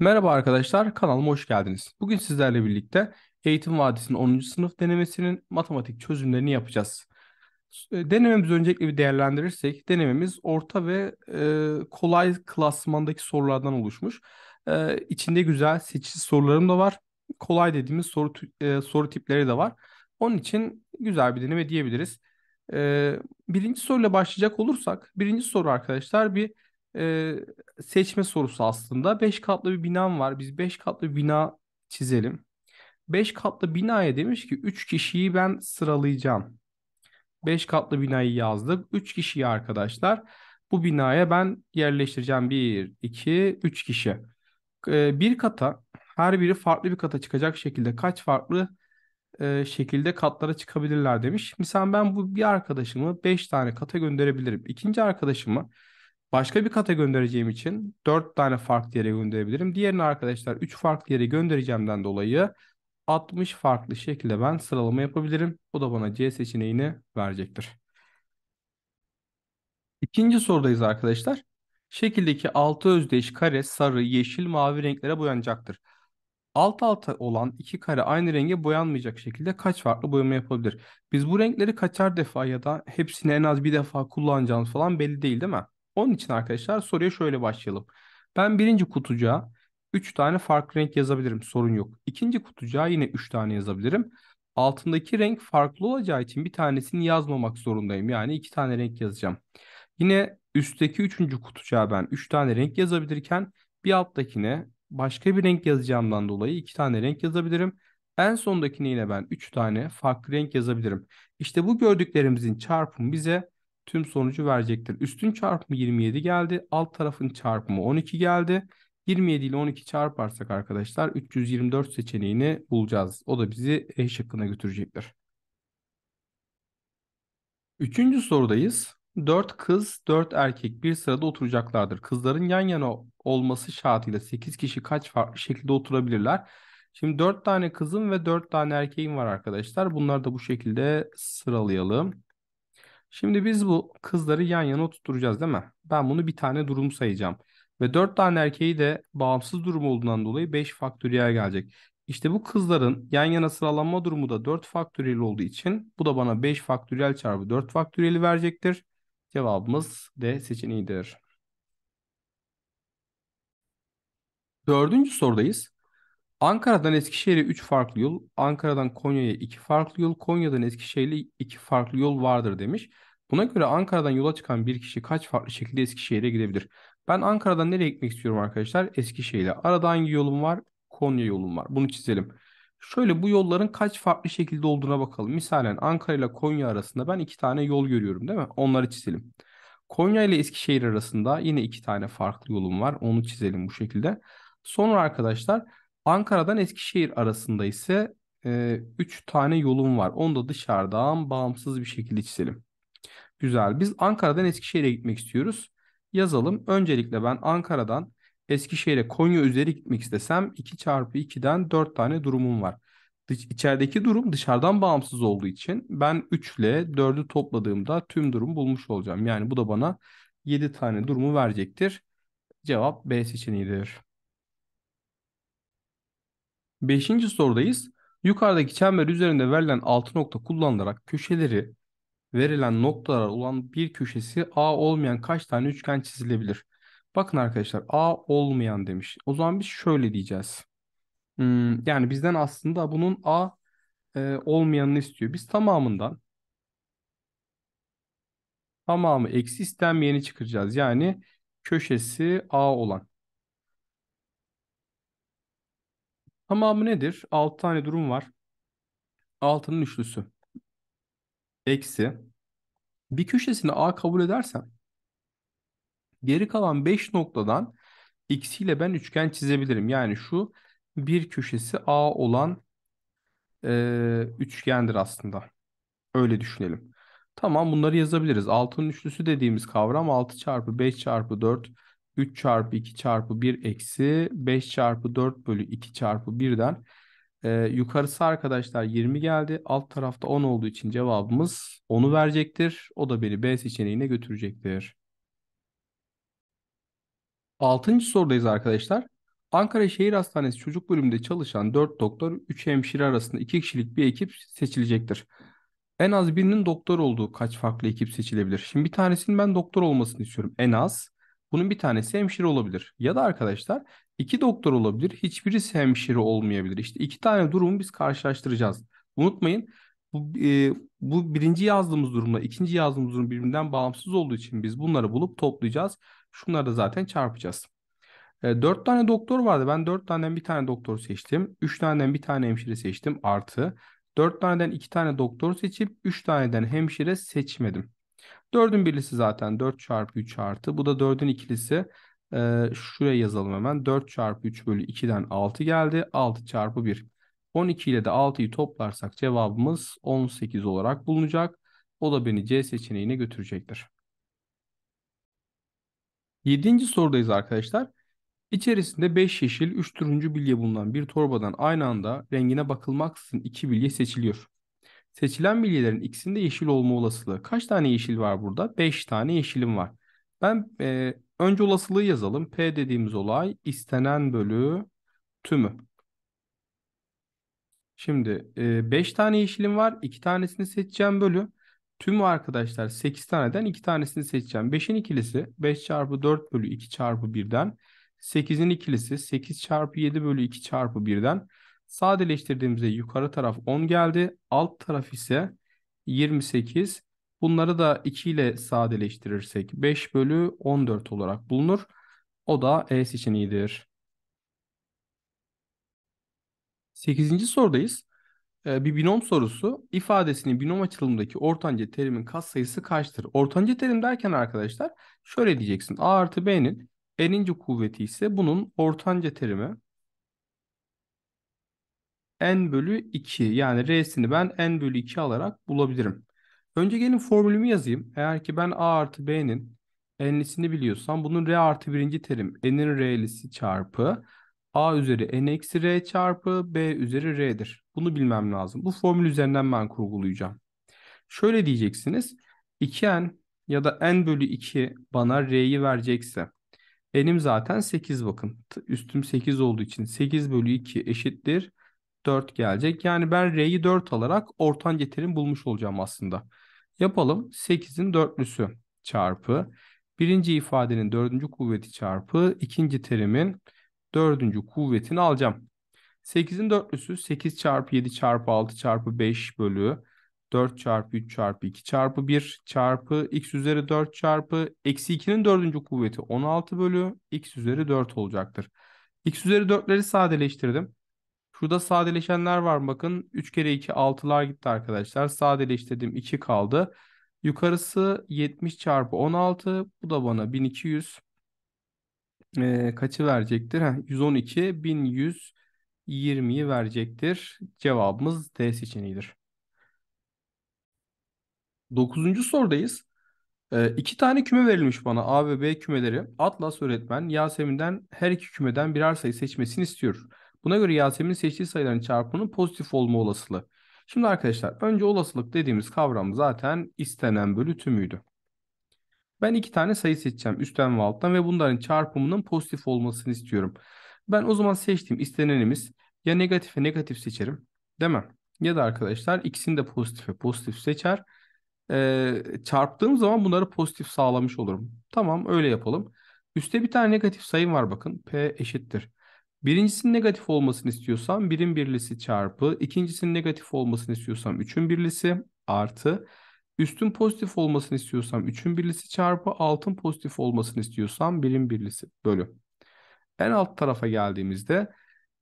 Merhaba arkadaşlar, kanalıma hoş geldiniz. Bugün sizlerle birlikte Eğitim Vadisi'nin 10. sınıf denemesinin matematik çözümlerini yapacağız. Ee, denememizi öncelikle bir değerlendirirsek, denememiz orta ve e, kolay klasmandaki sorulardan oluşmuş. E, içinde güzel seçici sorularım da var. Kolay dediğimiz soru, e, soru tipleri de var. Onun için güzel bir deneme diyebiliriz. E, birinci soruyla başlayacak olursak, birinci soru arkadaşlar bir e, seçme sorusu aslında. 5 katlı bir binam var. Biz 5 katlı bina çizelim. 5 katlı binaya demiş ki 3 kişiyi ben sıralayacağım. 5 katlı binayı yazdık. 3 kişiyi arkadaşlar bu binaya ben yerleştireceğim. 1, 2, 3 kişi. E, bir kata her biri farklı bir kata çıkacak şekilde kaç farklı e, şekilde katlara çıkabilirler demiş. Mesela ben bu bir arkadaşımı 5 tane kata gönderebilirim. İkinci arkadaşımı Başka bir kata göndereceğim için 4 tane farklı yere gönderebilirim. Diğerini arkadaşlar 3 farklı yere göndereceğimden dolayı 60 farklı şekilde ben sıralama yapabilirim. Bu da bana C seçeneğini verecektir. İkinci sorudayız arkadaşlar. Şekildeki 6 özdeş kare sarı, yeşil, mavi renklere boyanacaktır. Alt alta olan iki kare aynı renge boyanmayacak şekilde kaç farklı boyama yapabilir? Biz bu renkleri kaçar defa ya da hepsini en az bir defa kullanacağımız falan belli değil değil mi? Onun için arkadaşlar soruya şöyle başlayalım. Ben birinci kutucuğa 3 tane farklı renk yazabilirim. Sorun yok. İkinci kutucuğa yine 3 tane yazabilirim. Altındaki renk farklı olacağı için bir tanesini yazmamak zorundayım. Yani 2 tane renk yazacağım. Yine üstteki 3. kutucuğa ben 3 tane renk yazabilirken bir alttakine başka bir renk yazacağımdan dolayı 2 tane renk yazabilirim. En sondakine yine ben 3 tane farklı renk yazabilirim. İşte bu gördüklerimizin çarpımı bize tüm sonucu verecektir. Üstün çarpımı 27 geldi. Alt tarafın çarpımı 12 geldi. 27 ile 12 çarparsak arkadaşlar 324 seçeneğini bulacağız. O da bizi E şıkkına götürecektir. Üçüncü sorudayız. 4 kız, 4 erkek bir sırada oturacaklardır. Kızların yan yana olması şartıyla 8 kişi kaç farklı şekilde oturabilirler? Şimdi 4 tane kızım ve 4 tane erkeğim var arkadaşlar. Bunları da bu şekilde sıralayalım. Şimdi biz bu kızları yan yana oturtacağız değil mi? Ben bunu bir tane durum sayacağım. Ve 4 tane erkeği de bağımsız durum olduğundan dolayı 5 faktöriyel gelecek. İşte bu kızların yan yana sıralanma durumu da 4 faktöriyel olduğu için bu da bana 5 faktöriyel çarpı 4 faktöriyeli verecektir. Cevabımız D seçeneğidir. Dördüncü sorudayız. Ankara'dan Eskişehir'e 3 farklı yol, Ankara'dan Konya'ya 2 farklı yol, Konya'dan Eskişehir'e 2 farklı yol vardır demiş. Buna göre Ankara'dan yola çıkan bir kişi kaç farklı şekilde Eskişehir'e gidebilir? Ben Ankara'dan nereye gitmek istiyorum arkadaşlar? Eskişehir'e. Arada hangi yolum var? Konya yolum var. Bunu çizelim. Şöyle bu yolların kaç farklı şekilde olduğuna bakalım. Misalen Ankara ile Konya arasında ben iki tane yol görüyorum değil mi? Onları çizelim. Konya ile Eskişehir arasında yine iki tane farklı yolum var. Onu çizelim bu şekilde. Sonra arkadaşlar Ankara'dan Eskişehir arasında ise 3 e, tane yolum var. Onu da dışarıdan bağımsız bir şekilde çizelim. Güzel. Biz Ankara'dan Eskişehir'e gitmek istiyoruz. Yazalım. Öncelikle ben Ankara'dan Eskişehir'e Konya üzeri gitmek istesem 2 çarpı 2'den 4 tane durumum var. İçerideki durum dışarıdan bağımsız olduğu için ben 3 ile 4'ü topladığımda tüm durumu bulmuş olacağım. Yani bu da bana 7 tane durumu verecektir. Cevap B seçeneğidir. Beşinci sorudayız. Yukarıdaki çember üzerinde verilen 6 nokta kullanılarak köşeleri verilen noktalara olan bir köşesi A olmayan kaç tane üçgen çizilebilir? Bakın arkadaşlar A olmayan demiş. O zaman biz şöyle diyeceğiz. Hmm, yani bizden aslında bunun A e, olmayanını istiyor. Biz tamamından tamamı eksi istenmeyeni çıkaracağız. Yani köşesi A olan. Tamamı nedir? 6 tane durum var. 6'nın üçlüsü. Eksi. Bir köşesini A kabul edersem geri kalan 5 noktadan X ile ben üçgen çizebilirim. Yani şu bir köşesi A olan e, üçgendir aslında. Öyle düşünelim. Tamam bunları yazabiliriz. 6'nın üçlüsü dediğimiz kavram 6 çarpı 5 çarpı 4 3 çarpı 2 çarpı 1 eksi 5 çarpı 4 bölü 2 çarpı 1'den e, yukarısı arkadaşlar 20 geldi. Alt tarafta 10 olduğu için cevabımız 10'u verecektir. O da beni B seçeneğine götürecektir. Altıncı sorudayız arkadaşlar. Ankara Şehir Hastanesi çocuk bölümünde çalışan 4 doktor, 3 hemşire arasında 2 kişilik bir ekip seçilecektir. En az birinin doktor olduğu kaç farklı ekip seçilebilir? Şimdi bir tanesinin ben doktor olmasını istiyorum en az. Bunun bir tanesi hemşire olabilir. Ya da arkadaşlar iki doktor olabilir. Hiçbirisi hemşire olmayabilir. İşte iki tane durumu biz karşılaştıracağız. Unutmayın bu, e, bu birinci yazdığımız durumla ikinci yazdığımız durum birbirinden bağımsız olduğu için biz bunları bulup toplayacağız. Şunları da zaten çarpacağız. E, 4 tane doktor vardı. Ben dört taneden bir tane doktor seçtim. üç taneden bir tane hemşire seçtim. Artı dört taneden iki tane doktor seçip üç taneden hemşire seçmedim. 4'ün birlisi zaten 4 çarpı 3 artı. Bu da 4'ün ikilisi. Ee, şuraya yazalım hemen. 4 çarpı 3 bölü 2'den 6 geldi. 6 çarpı 1. 12 ile de 6'yı toplarsak cevabımız 18 olarak bulunacak. O da beni C seçeneğine götürecektir. Yedinci sorudayız arkadaşlar. İçerisinde 5 yeşil, 3 turuncu bilye bulunan bir torbadan aynı anda rengine bakılmaksızın 2 bilye seçiliyor. Seçilen bilgilerin ikisinde yeşil olma olasılığı. Kaç tane yeşil var burada? 5 tane yeşilim var. Ben e, önce olasılığı yazalım. P dediğimiz olay istenen bölü tümü. Şimdi 5 e, tane yeşilim var. 2 tanesini seçeceğim bölü. Tümü arkadaşlar 8 taneden 2 tanesini seçeceğim. 5'in ikilisi 5 çarpı 4 bölü 2 çarpı 1'den. 8'in ikilisi 8 çarpı 7 bölü 2 çarpı 1'den. Sadeleştirdiğimizde yukarı taraf 10 geldi. Alt taraf ise 28. Bunları da 2 ile sadeleştirirsek 5 bölü 14 olarak bulunur. O da E seçeneğidir. 8. sorudayız. Ee, bir binom sorusu ifadesinin binom açılımındaki ortanca terimin katsayısı kaçtır? Ortanca terim derken arkadaşlar şöyle diyeceksin. A artı B'nin n'inci kuvveti ise bunun ortanca terimi n bölü 2 yani r'sini ben n bölü 2 alarak bulabilirim. Önce gelin formülümü yazayım. Eğer ki ben a artı b'nin n'lisini biliyorsam bunun r artı birinci terim n'in r'lisi çarpı a üzeri n eksi r çarpı b üzeri r'dir. Bunu bilmem lazım. Bu formül üzerinden ben kurgulayacağım. Şöyle diyeceksiniz. 2n ya da n bölü 2 bana r'yi verecekse n'im zaten 8 bakın. Üstüm 8 olduğu için 8 bölü 2 eşittir 4 gelecek. Yani ben R'yi 4 alarak ortan getirim bulmuş olacağım aslında. Yapalım 8'in dörtlüsü çarpı birinci ifadenin dördüncü kuvveti çarpı ikinci terimin dördüncü kuvvetini alacağım. 8'in dörtlüsü 8 çarpı 7 çarpı 6 çarpı 5 bölü 4 çarpı 3 çarpı 2 çarpı 1 çarpı x üzeri 4 çarpı eksi 2'nin dördüncü kuvveti 16 bölü x üzeri 4 olacaktır. x üzeri 4'leri sadeleştirdim. Şurada sadeleşenler var bakın. 3 kere 2 6'lar gitti arkadaşlar. Sadeleştirdim 2 kaldı. Yukarısı 70 çarpı 16. Bu da bana 1200 e, ee, kaçı verecektir? Heh, 112 1120'yi verecektir. Cevabımız D seçeneğidir. Dokuzuncu sorudayız. E, iki tane küme verilmiş bana A ve B kümeleri. Atlas öğretmen Yasemin'den her iki kümeden birer sayı seçmesini istiyor. Buna göre Yasemin seçtiği sayıların çarpımının pozitif olma olasılığı. Şimdi arkadaşlar önce olasılık dediğimiz kavram zaten istenen bölü tümüydü. Ben iki tane sayı seçeceğim üstten ve alttan ve bunların çarpımının pozitif olmasını istiyorum. Ben o zaman seçtiğim istenenimiz ya negatife negatif seçerim değil mi? Ya da arkadaşlar ikisini de pozitife pozitif seçer. Ee, çarptığım zaman bunları pozitif sağlamış olurum. Tamam öyle yapalım. Üste bir tane negatif sayım var bakın. P eşittir. Birincisinin negatif olmasını istiyorsam birin birlisi çarpı, ikincisinin negatif olmasını istiyorsam üçün birlisi artı, üstün pozitif olmasını istiyorsam üçün birlisi çarpı, altın pozitif olmasını istiyorsam birin birlisi bölü. En alt tarafa geldiğimizde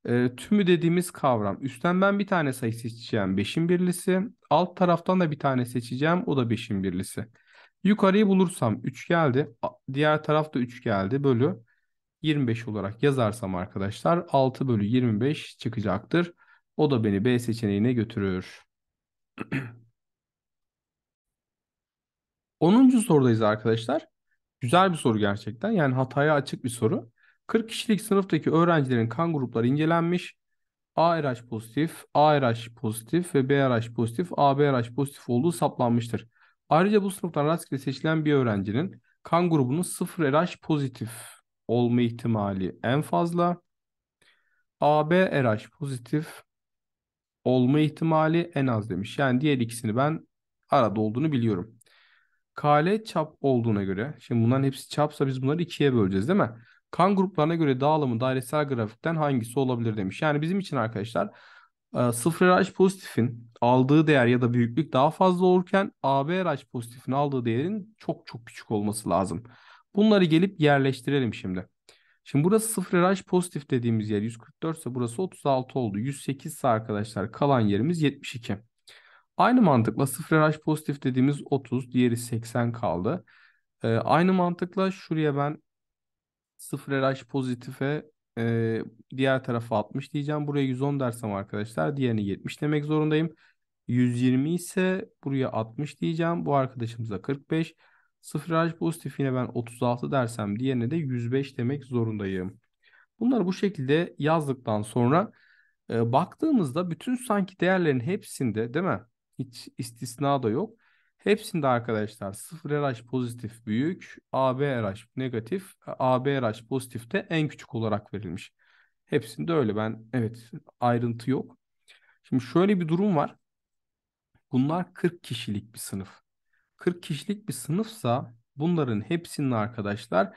e, tümü dediğimiz kavram. Üstten ben bir tane sayı seçeceğim 5'in birlisi. Alt taraftan da bir tane seçeceğim o da 5'in birlisi. Yukarıyı bulursam 3 geldi. Diğer tarafta da 3 geldi bölü. 25 olarak yazarsam arkadaşlar 6 bölü 25 çıkacaktır. O da beni B seçeneğine götürür. 10. sorudayız arkadaşlar. Güzel bir soru gerçekten. Yani hataya açık bir soru. 40 kişilik sınıftaki öğrencilerin kan grupları incelenmiş. A RH pozitif, A RH pozitif ve B RH pozitif, A B RH pozitif olduğu saplanmıştır. Ayrıca bu sınıftan rastgele seçilen bir öğrencinin kan grubunun 0 RH pozitif olma ihtimali en fazla. AB RH pozitif olma ihtimali en az demiş. Yani diğer ikisini ben arada olduğunu biliyorum. KL çap olduğuna göre, şimdi bunların hepsi çapsa biz bunları ikiye böleceğiz değil mi? Kan gruplarına göre dağılımı dairesel grafikten hangisi olabilir demiş. Yani bizim için arkadaşlar 0 e, RH pozitifin aldığı değer ya da büyüklük daha fazla olurken AB RH pozitifin aldığı değerin çok çok küçük olması lazım. Bunları gelip yerleştirelim şimdi. Şimdi burası sıfır RH pozitif dediğimiz yer 144 ise burası 36 oldu. 108 ise arkadaşlar kalan yerimiz 72. Aynı mantıkla sıfır RH pozitif dediğimiz 30 diğeri 80 kaldı. Ee, aynı mantıkla şuraya ben sıfır RH pozitife e, diğer tarafa 60 diyeceğim. Buraya 110 dersem arkadaşlar diğerini 70 demek zorundayım. 120 ise buraya 60 diyeceğim. Bu arkadaşımıza 45. 45. Sıfır enerji pozitif ben 36 dersem diğerine de 105 demek zorundayım. Bunları bu şekilde yazdıktan sonra e, baktığımızda bütün sanki değerlerin hepsinde değil mi? Hiç istisna da yok. Hepsinde arkadaşlar sıfır RH pozitif büyük, AB RH negatif, AB RH pozitif de en küçük olarak verilmiş. Hepsinde öyle ben evet ayrıntı yok. Şimdi şöyle bir durum var. Bunlar 40 kişilik bir sınıf. 40 kişilik bir sınıfsa bunların hepsinin arkadaşlar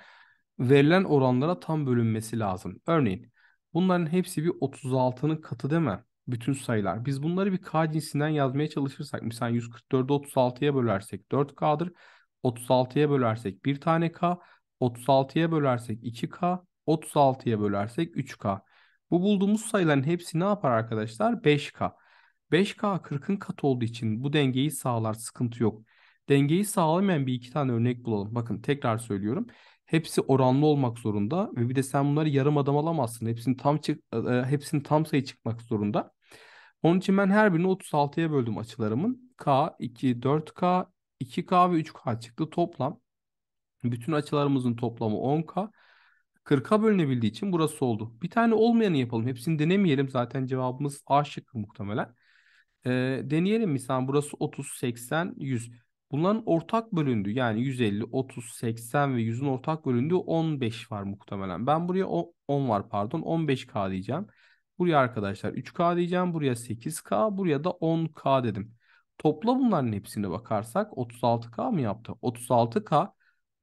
verilen oranlara tam bölünmesi lazım. Örneğin bunların hepsi bir 36'nın katı değil mi? Bütün sayılar. Biz bunları bir K cinsinden yazmaya çalışırsak mesela 144'ü 36'ya bölersek 4K'dır. 36'ya bölersek 1 tane K, 36'ya bölersek 2K, 36'ya bölersek 3K. Bu bulduğumuz sayıların hepsi ne yapar arkadaşlar? 5K. 5K 40'ın katı olduğu için bu dengeyi sağlar sıkıntı yok. Dengeyi sağlamayan bir iki tane örnek bulalım. Bakın tekrar söylüyorum. Hepsi oranlı olmak zorunda ve bir de sen bunları yarım adam alamazsın. Hepsinin tam çık e, e, hepsinin tam sayı çıkmak zorunda. Onun için ben her birini 36'ya böldüm açılarımın. K, 2, 4K, 2K ve 3K çıktı toplam. Bütün açılarımızın toplamı 10K. 40'a bölünebildiği için burası oldu. Bir tane olmayanı yapalım. Hepsini denemeyelim. Zaten cevabımız A şıkkı muhtemelen. E, deneyelim misal burası 30, 80, 100. Bunların ortak bölündüğü yani 150, 30, 80 ve 100'ün ortak bölündüğü 15 var muhtemelen. Ben buraya 10 var pardon 15K diyeceğim. Buraya arkadaşlar 3K diyeceğim. Buraya 8K buraya da 10K dedim. Topla bunların hepsine bakarsak 36K mı yaptı? 36K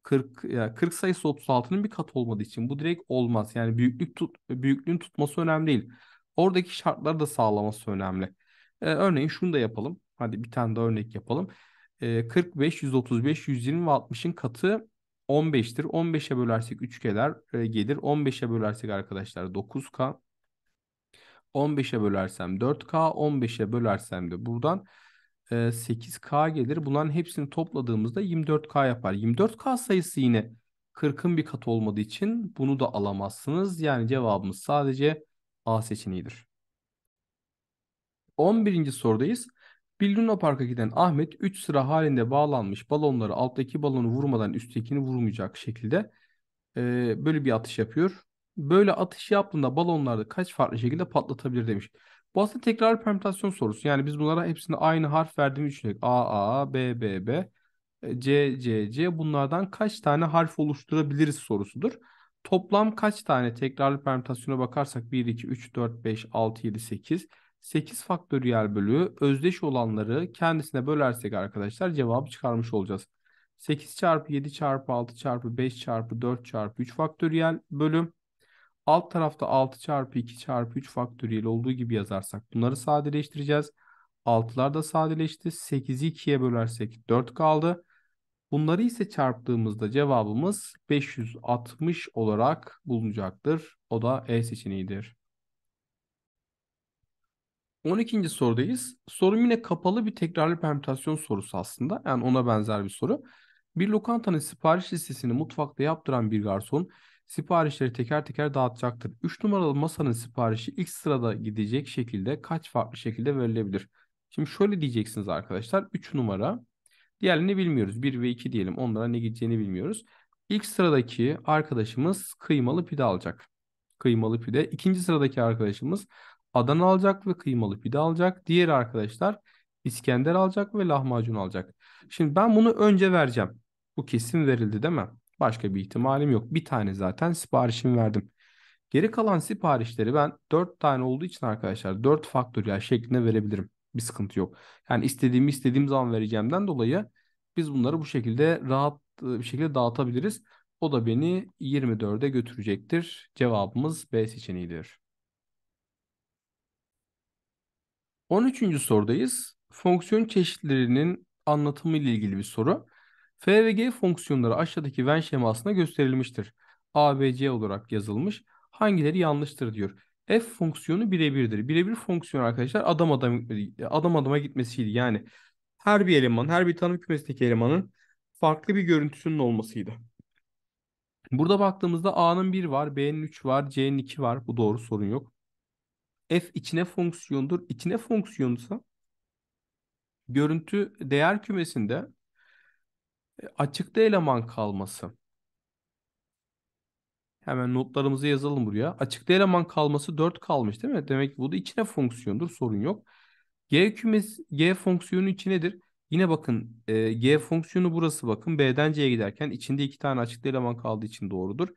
40 40 sayısı 36'nın bir kat olmadığı için bu direkt olmaz. Yani büyüklük tut, büyüklüğün tutması önemli değil. Oradaki şartları da sağlaması önemli. Ee, örneğin şunu da yapalım. Hadi bir tane daha örnek yapalım. 45, 135, 120 ve 60'ın katı 15'tir. 15'e bölersek 3 gelir, gelir. 15'e bölersek arkadaşlar 9K. 15'e bölersem 4K. 15'e bölersem de buradan 8K gelir. Bunların hepsini topladığımızda 24K yapar. 24K sayısı yine 40'ın bir katı olmadığı için bunu da alamazsınız. Yani cevabımız sadece A seçeneğidir. 11. sorudayız. Bir Park'a giden Ahmet 3 sıra halinde bağlanmış balonları alttaki balonu vurmadan üsttekini vurmayacak şekilde e, böyle bir atış yapıyor. Böyle atış yaptığında balonlarda kaç farklı şekilde patlatabilir demiş. Bu aslında tekrar permütasyon sorusu. Yani biz bunlara hepsine aynı harf verdiğimiz için A, A, B, B, B, e, C, C, C. Bunlardan kaç tane harf oluşturabiliriz sorusudur. Toplam kaç tane tekrarlı permütasyona bakarsak 1, 2, 3, 4, 5, 6, 7, 8, 8 faktöriyel bölü özdeş olanları kendisine bölersek arkadaşlar cevabı çıkarmış olacağız. 8 çarpı 7 çarpı 6 çarpı 5 çarpı 4 çarpı 3 faktöriyel bölüm. Alt tarafta 6 çarpı 2 çarpı 3 faktöriyel olduğu gibi yazarsak bunları sadeleştireceğiz. 6'lar da sadeleşti. 8'i 2'ye bölersek 4 kaldı. Bunları ise çarptığımızda cevabımız 560 olarak bulunacaktır. O da E seçeneğidir. 12. sorudayız. Sorum yine kapalı bir tekrarlı permütasyon sorusu aslında. Yani ona benzer bir soru. Bir lokantanın sipariş listesini mutfakta yaptıran bir garson siparişleri teker teker dağıtacaktır. 3 numaralı masanın siparişi ilk sırada gidecek şekilde kaç farklı şekilde verilebilir? Şimdi şöyle diyeceksiniz arkadaşlar. 3 numara. Diğerlerini bilmiyoruz. 1 ve 2 diyelim. Onlara ne gideceğini bilmiyoruz. İlk sıradaki arkadaşımız kıymalı pide alacak. Kıymalı pide. İkinci sıradaki arkadaşımız Adana alacak ve kıymalı pide alacak. Diğer arkadaşlar İskender alacak ve lahmacun alacak. Şimdi ben bunu önce vereceğim. Bu kesin verildi değil mi? Başka bir ihtimalim yok. Bir tane zaten siparişim verdim. Geri kalan siparişleri ben 4 tane olduğu için arkadaşlar 4 faktöriyel şeklinde verebilirim. Bir sıkıntı yok. Yani istediğimi istediğim zaman vereceğimden dolayı biz bunları bu şekilde rahat ıı, bir şekilde dağıtabiliriz. O da beni 24'e götürecektir. Cevabımız B seçeneğidir. 13. sorudayız. Fonksiyon çeşitlerinin anlatımı ile ilgili bir soru. F ve G fonksiyonları aşağıdaki Venn şemasında gösterilmiştir. A, B, C olarak yazılmış. Hangileri yanlıştır diyor. F fonksiyonu birebirdir. Birebir fonksiyon arkadaşlar adam adam adam adama gitmesiydi. Yani her bir eleman, her bir tanım kümesindeki elemanın farklı bir görüntüsünün olmasıydı. Burada baktığımızda A'nın 1 var, B'nin 3 var, C'nin 2 var. Bu doğru sorun yok f içine fonksiyondur. İçine fonksiyonsa görüntü değer kümesinde e, açıkta eleman kalması. Hemen notlarımızı yazalım buraya. Açıkta eleman kalması 4 kalmış değil mi? Demek ki bu da içine fonksiyondur. Sorun yok. G kümesi G fonksiyonu içi Yine bakın e, G fonksiyonu burası bakın. B'den C'ye giderken içinde iki tane açıkta eleman kaldığı için doğrudur.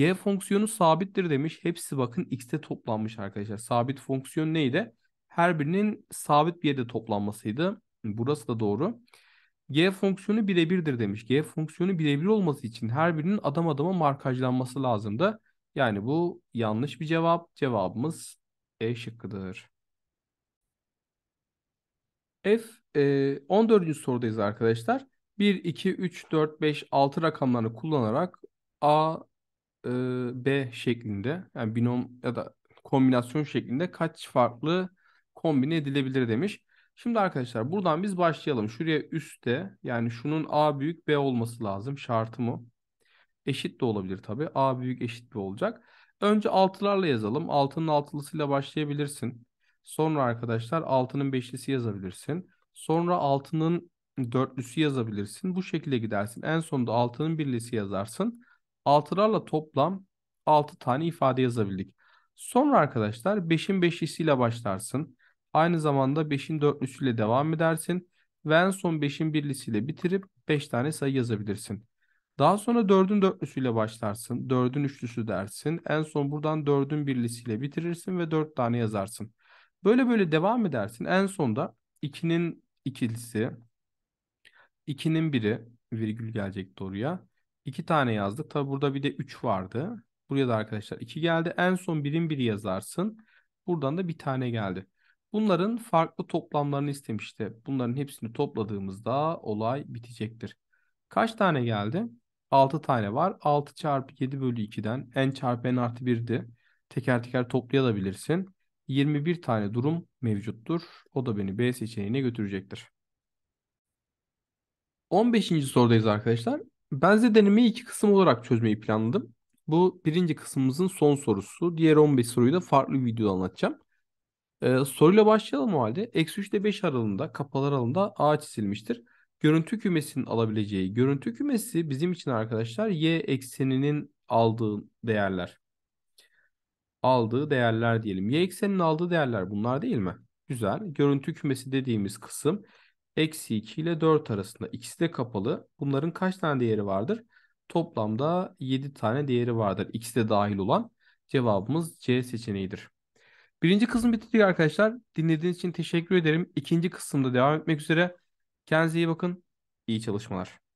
G fonksiyonu sabittir demiş. Hepsi bakın x'te toplanmış arkadaşlar. Sabit fonksiyon neydi? Her birinin sabit bir yerde toplanmasıydı. Burası da doğru. G fonksiyonu birebirdir demiş. G fonksiyonu birebir olması için her birinin adam adama markajlanması lazımdı. Yani bu yanlış bir cevap. Cevabımız E şıkkıdır. F e, 14. sorudayız arkadaşlar. 1, 2, 3, 4, 5, 6 rakamlarını kullanarak A, e, B şeklinde yani binom ya da kombinasyon şeklinde kaç farklı kombine edilebilir demiş. Şimdi arkadaşlar buradan biz başlayalım. Şuraya üstte yani şunun A büyük B olması lazım şartı mı? Eşit de olabilir tabi A büyük eşit B olacak. Önce altılarla yazalım. Altının altılısıyla başlayabilirsin. Sonra arkadaşlar altının beşlisi yazabilirsin. Sonra altının dörtlüsü yazabilirsin. Bu şekilde gidersin. En sonunda altının birlisi yazarsın altılarla toplam 6 tane ifade yazabildik. Sonra arkadaşlar 5'in 5'lisiyle başlarsın. Aynı zamanda 5'in 4'lüsüyle devam edersin. Ve en son 5'in 1'lisiyle bitirip 5 tane sayı yazabilirsin. Daha sonra 4'ün 4'lüsüyle başlarsın. 4'ün 3'lüsü dersin. En son buradan 4'ün 1'lisiyle bitirirsin ve 4 tane yazarsın. Böyle böyle devam edersin. En sonda 2'nin ikilisi, 2'nin biri virgül gelecek doğruya. 2 tane yazdık. Tabi burada bir de 3 vardı. Buraya da arkadaşlar 2 geldi. En son birin 1 yazarsın. Buradan da bir tane geldi. Bunların farklı toplamlarını istemişti. Bunların hepsini topladığımızda olay bitecektir. Kaç tane geldi? 6 tane var. 6 çarpı 7 bölü 2'den n çarpı n artı 1'di. Teker teker toplayabilirsin. 21 tane durum mevcuttur. O da beni B seçeneğine götürecektir. 15. sorudayız arkadaşlar. Benze denemeyi iki kısım olarak çözmeyi planladım. Bu birinci kısmımızın son sorusu. Diğer 15 soruyu da farklı bir videoda anlatacağım. Ee, soruyla başlayalım o halde. Eksi 3 ile 5 aralığında kapalar aralığında A çizilmiştir. Görüntü kümesinin alabileceği görüntü kümesi bizim için arkadaşlar y ekseninin aldığı değerler. Aldığı değerler diyelim. Y ekseninin aldığı değerler bunlar değil mi? Güzel. Görüntü kümesi dediğimiz kısım Eksi 2 ile 4 arasında. İkisi de kapalı. Bunların kaç tane değeri vardır? Toplamda 7 tane değeri vardır. İkisi de dahil olan cevabımız C seçeneğidir. Birinci kısım bitirdik arkadaşlar. Dinlediğiniz için teşekkür ederim. İkinci kısımda devam etmek üzere. Kendinize iyi bakın. İyi çalışmalar.